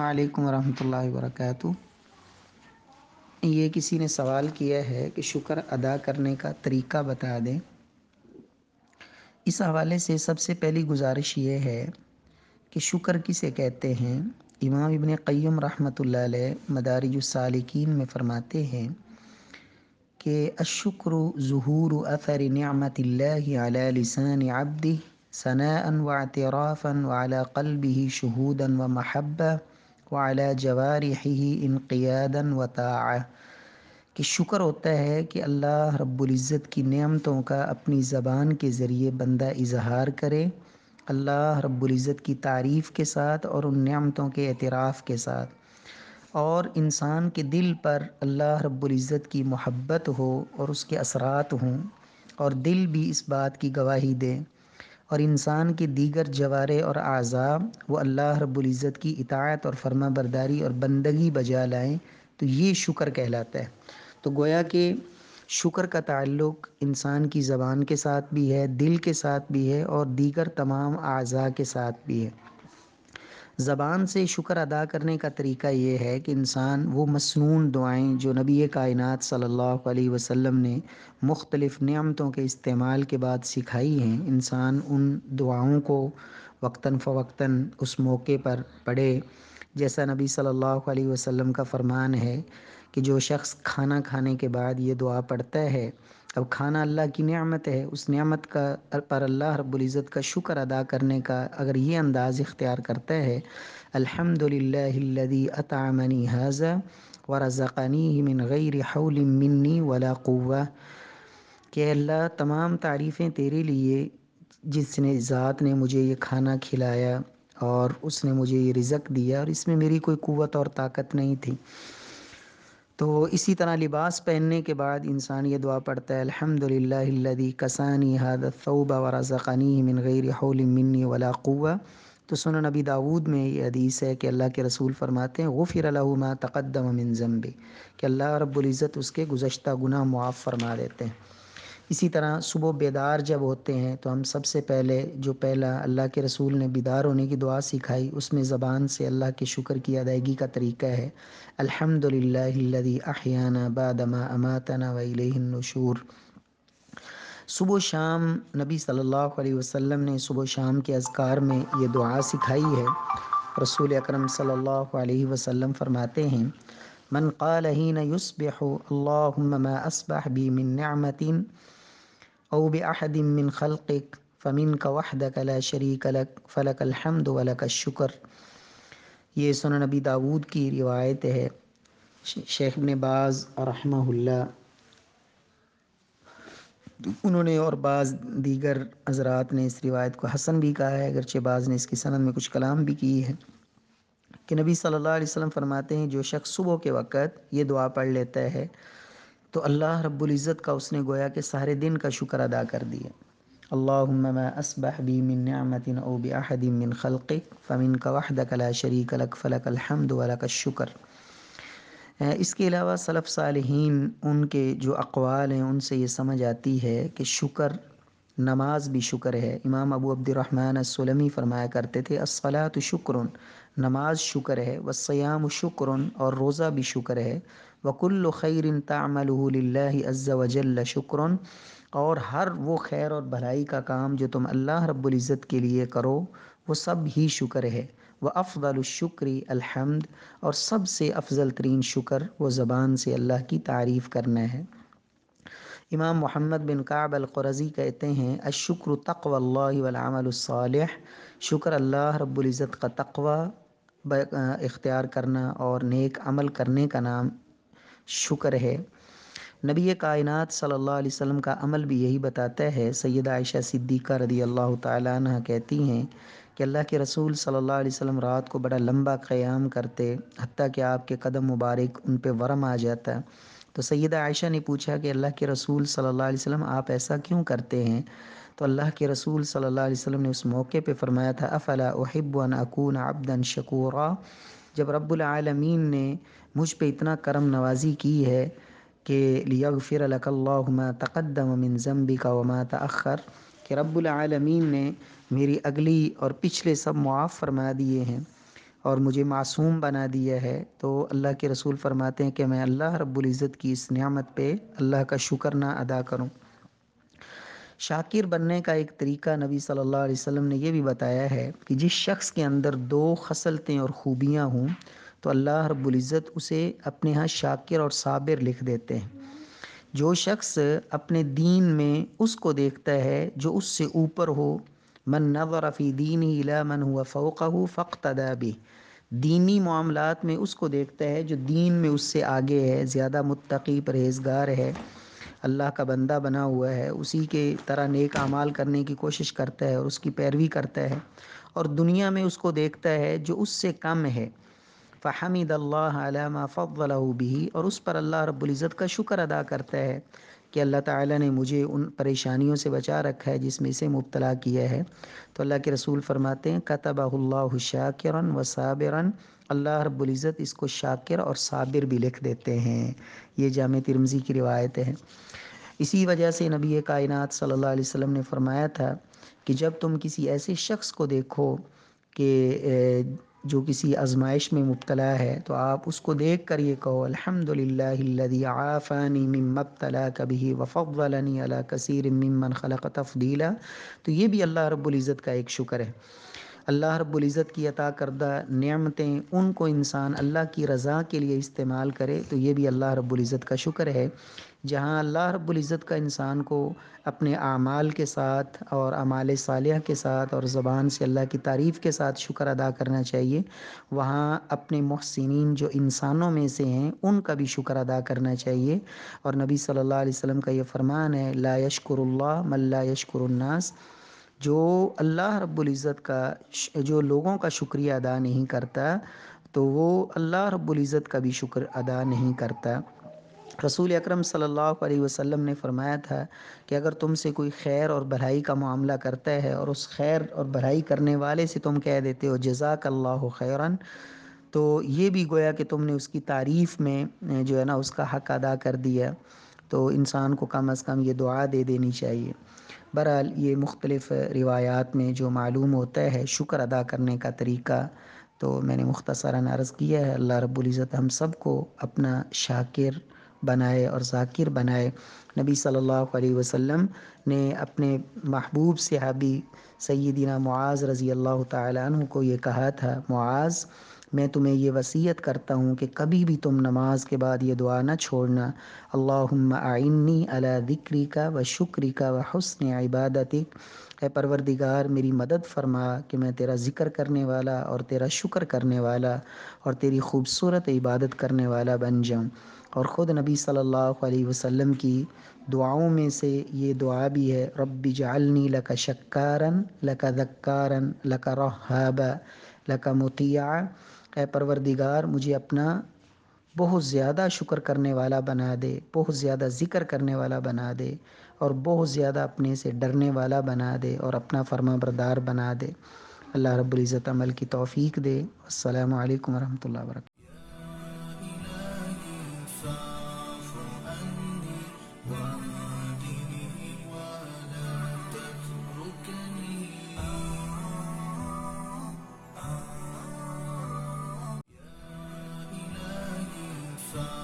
अल्लाम वरहमल वर्क ये किसी ने सवाल किया है कि शुक्र अदा करने का तरीका बता दें इस हवाले से सबसे पहली गुजारिश ये है कि शुक्र किसे कहते हैं इमाम इबन क़य्यम रहमतुल्लाह अलैह मदारिजुसालिकीन में फरमाते हैं कि अशुक्र जहूर अफर नमतल्लासान आबदी सना वातराफ़न वाला कल्बी शहूदन व महब्बा वाला जवारही इनक़ियादा वता कि शुक्र होता है कि अल्लाह रब्ज़त की नियमतों का अपनी ज़बान के ज़रिए बंदा इजहार करे अल्लाह रब्ज़त की तारीफ़ के साथ और उन नियमतों के एतराफ़ के साथ और इंसान के दिल पर अल्लाह रब्ज़त की मोहब्बत हो और उसके असरात हों और दिल भी इस बात की गवाही दे और इंसान के दीगर जवारे और अज़ा वो अल्लाह रब्ज़त की इतात और फर्मा बरदारी और बंदगी बजा लाएँ तो ये शुक्र कहलाता है तो गोया कि शुक्र का ताल्लुक इंसान की ज़बान के साथ भी है दिल के साथ भी है और दीगर तमाम अज़ा के साथ भी है ज़बान से शुक्र अदा करने का तरीका ये है कि इंसान वो मसनून दुआएं जो नबी कायन सल्लल्लाहु अलैहि वसल्लम ने मुख्तलिफ़ नियमतों के इस्तेमाल के बाद सिखाई हैं इंसान उन दुआओं को वक्ता फ़वक्ता उस मौके पर पढ़े जैसा नबी सल्लल्लाहु अलैहि वसल्लम का फ़रमान है कि जो शख्स खाना खाने के बाद ये दुआ पढ़ता है अब खाना अल्लाह की नियामत है उस नियामत का पर अल्लाह रब्ज़त का शुक्र अदा करने का अगर ये अंदाज़ इख्तियार करता है अल्हम्दुलिल्लाहिल्लज़ी अतामनी हाजा व रज़क़नी मिन गैर हौल मिन्नी वला क़ुव्वा के अल्लाह तमाम तारीफ़ें तेरे लिए जिसने ज़ात ने मुझे ये खाना खिलाया और उसने मुझे ये रिज़क दिया और इसमें मेरी कोई क़वत और ताकत नहीं थी तो इसी तरह लिबास पहनने के बाद इंसान ये दुआ पढ़ता है अलहमदिल्लादी कसानी हद तौबा व मिन गैर हौलमिन वला क़ुआ तो सुन नबी दाऊद में ये हदीस है कि अल्लाह के रसूल फरमाते हैं वो फिर अलामा तकदम मिन जम्बे कि अल्लाह इज़्ज़त उसके गुज्त गुनाह मुआफ़ फरमा देते हैं इसी तरह सुबह बेदार जब होते हैं तो हम सबसे पहले जो पहला अल्लाह के रसूल ने बेदार होने की दुआ सिखाई उसमें ज़बान से अल्लाह के शुक्र की अदायगी का तरीका है अल्हम्दुलिल्लाहिल्लज़ी अहयाना बादमा अमातना वैलहिन्नुशूर सुबह शाम नबी सल्लल्लाहु अलैहि वसल्लम ने सुबह शाम के अजकार में ये दुआ सिखाई है रसूल अकरम सल्लल्लाहु अलैहि वसल्लम फरमाते हैं من قال حين يصبح اللهم ما أصبح بي من نعمة أو بأحد من خلقك فمنك وحدك لا شريك لك فلك الحمد ولك الشكر ये सुन नबी दाऊद की रिवायत है शेख ने बाज़ और रहमहुल्ला उन्होंने और बाज़ दीगर हजरात ने इस रिवायत को हसन भी कहा है अगरचे बाज़ ने इसकी सनद में कुछ कलाम भी की है कि नबी सल्लल्लाहु अलैहि वसल्लम फरमाते हैं जो शख्स सुबह के वक़्त ये दुआ पढ़ लेता है तो अल्लाह रब्बुल इज़्ज़त का उसने गोया के सारे दिन का शुक्र अदा कर दिया अल्लाहुम्मा अस्बह बी मिन नियामतिन ओ बी अहदिन मिन खलक़िक फ़मिन का वहदक ला शरीक लक फ़लक अलहमद वलक शुक्र इसके अलावा सलफ़ सालहीन उनके जो अकवाल हैं उनसे ये समझ आती है कि शुक्र नमाज भी शुक्र है इमाम अबू अब्दुलरहमान असलमी फरमाया करते थे असलात शुक्र नमाज शुक्र है वसयाम शुक्र और रोज़ा भी शुक्र है वकुल्ल खैर तामल्ला अज़्ज़ा वजल शुक्र और हर वो खैर और भलाई का काम जो तुम अल्लाह रब्ज़त के लिए करो वो सब ही शुक्र है व अफ़ल अलहमद और सबसे अफ़ज़ल तरीन शुक्र वो ज़बान से अल्लाह की तारीफ़ करना है इमाम मोहम्मद बिन काब अलकुरज़ी कहते हैं अशुक्र तकवल्लामल शुक्र अल्लाह रब्ज़त का तकवा इख्तियार करना और नेक अमल करने का नाम शुक्र है नबी कायनात सल्लल्लाहु अलैहि वसल्लम का अमल भी यही बताता है सैद आयशा सिद्दीक़ा रदी अल्लाह तह कहती हैं कि अल्लाह के रसूल सल्लल्लाहु अलैहि वसल्लम रात को बड़ा लंबा क़याम करते हती कि आपके कदम मुबारक उन पर वरम आ जाता तो सैदा आयशा ने पूछा कि अल्लाह के रसूल सल्लल्लाहु अलैहि वसल्लम आप ऐसा क्यों करते हैं तो अल्लाह के रसूल सल्लल्लाहु अलैहि वसल्लम ने उस मौके पे फरमाया था अफ़ला अहिबन अकून अब्दन शकूरा जब आलमीन ने मुझ पर इतना करम नवाजी की है कि लियाफ़िर तकद्दम मिन जम्बी का वमा तखर कि आलमीन ने मेरी अगली और पिछले सब मुआफ़ फरमा दिए हैं और मुझे मासूम बना दिया है तो अल्लाह के रसूल फरमाते हैं कि मैं अल्लाह रब्ज़त की इस नियामत पे अल्लाह का शुक्र ना अदा करूं शाकिर बनने का एक तरीका नबी सल्लल्लाहु अलैहि वसल्लम ने यह भी बताया है कि जिस शख्स के अंदर दो खसलतें और ख़ूबियाँ हों तो अल्लाह रब्ज़त उसे अपने यहाँ शाकिर और साबिर लिख देते हैं जो शख्स अपने दीन में उसको देखता है जो उससे ऊपर हो मन नज़र फ़ी दीन इला मन हुआ फ़ोक़ फ़ख्तदा भी दीनी मामला में उसको देखता है जो दीन में उससे आगे है ज़्यादा मुतकी परहेजगार है अल्लाह का बंदा बना हुआ है उसी के तरह नेक अमाल करने की कोशिश करता है और उसकी पैरवी करता है और दुनिया में उसको देखता है जो उससे कम है फ़हमद अल्लाह फ़ल भी और उस पर अल्लाह रब्ज़त का शुक्र अदा करता है कि अल्लाह ताला ने मुझे उन परेशानियों से बचा रखा है जिसमें इसे मुबतला किया है तो अल्लाह के रसूल फरमाते हैं कतबाह शाकिरन व साबिरन अल्लाह रब्बुल्ज़त इसको शाकिर और साबिर भी लिख देते हैं ये जाम तिरमज़ी की रिवायत है इसी वजह से नबी कायनात सल्लल्लाहु अलैहि वसल्लम ने फरमाया था कि जब तुम किसी ऐसे शख्स को देखो कि जो किसी आजमाइश में मुबतला है तो आप उसको देख कर ये कहो अलहमदिल्लादी कभी वफ़लनी अला कसर ममन खलक तफदीला तो ये भी अल्लाह रब्ज़त का एक शुक्र है अल्लाह रब्ज़त की अता करदा नियमतें उनको इंसान अल्लाह की रज़ा के लिए इस्तेमाल करे तो ये भी अल्लाह रब्ज़त का शुक्र है जहाँ अल्लाह रब्ज़त का इंसान को अपने आमाल के साथ और अमाल सालिया के साथ और ज़बान से अल्लाह की तारीफ़ के साथ शुक्र अदा करना चाहिए वहाँ अपने महसिन जो इंसानों में से हैं उनका भी शुक्र अदा करना चाहिए और नबी सल्लल्लाहु अलैहि वसल्लम का ये फ़रमान है ला यशकुरुल्ला मल्ला यशकुरुन्नास जो अल्लाह रब्ज़त का जो लोगों का शुक्रिया अदा नहीं करता तो वो अल्लाह इज़्ज़त का भी शुक्र अदा नहीं करता रसूल अकरम सल्लल्लाहु अलैहि वसल्लम ने फरमाया था कि अगर तुमसे कोई खैर और भलाई का मामला करता है और उस खैर और भलाई करने वाले से तुम कह देते हो जजाक अल्लाह खैरन तो ये भी गोया कि तुमने उसकी तारीफ़ में जो है ना उसका हक अदा कर दिया तो इंसान को कम अज़ कम ये दुआ दे देनी चाहिए बहरहाल ये मुख्तलफ़ रिवायात में जो मालूम होता है शुक्र अदा करने का तरीका तो मैंने मुख्तसरा नारज़ किया है अल्लाह रब्ज़त हम सब को अपना शाकिर बनाए और ज़ाकिर बनाए नबी सल्लल्लाहु अलैहि वसल्लम ने अपने महबूब सहाबी सैदिना मुआज़ रज़ी अल्लाह तु को ये कहा था मुआज़ मैं तुम्हें ये वसीयत करता हूँ कि कभी भी तुम नमाज के बाद ये दुआ ना छोड़ना अल्लाहुम्मा आइन्नी अला दिक्री का व शुक्री का व हसन इबादतिक है परवरदिगार मेरी मदद फरमा कि मैं तेरा ज़िक्र करने वाला और तेरा शुक्र करने वाला और तेरी खूबसूरत इबादत करने वाला बन जाऊँ और ख़ुद नबी सल्लल्लाहु अलैहि वसल्लम की दुआओं में से ये दुआ भी है रब्बी जालनी लक शक्कारन लक दक्कारन लक रहब लक मुतिया ए परवरदिगार मुझे अपना बहुत ज़्यादा शुक्र करने वाला बना दे बहुत ज़्यादा ज़िक्र करने वाला बना दे और बहुत ज़्यादा अपने से डरने वाला बना दे और अपना फर्मा बरदार बना दे अल्लाह इज़्ज़त अमल की तौफीक दे अल्लाम वरहमल वर्क sun.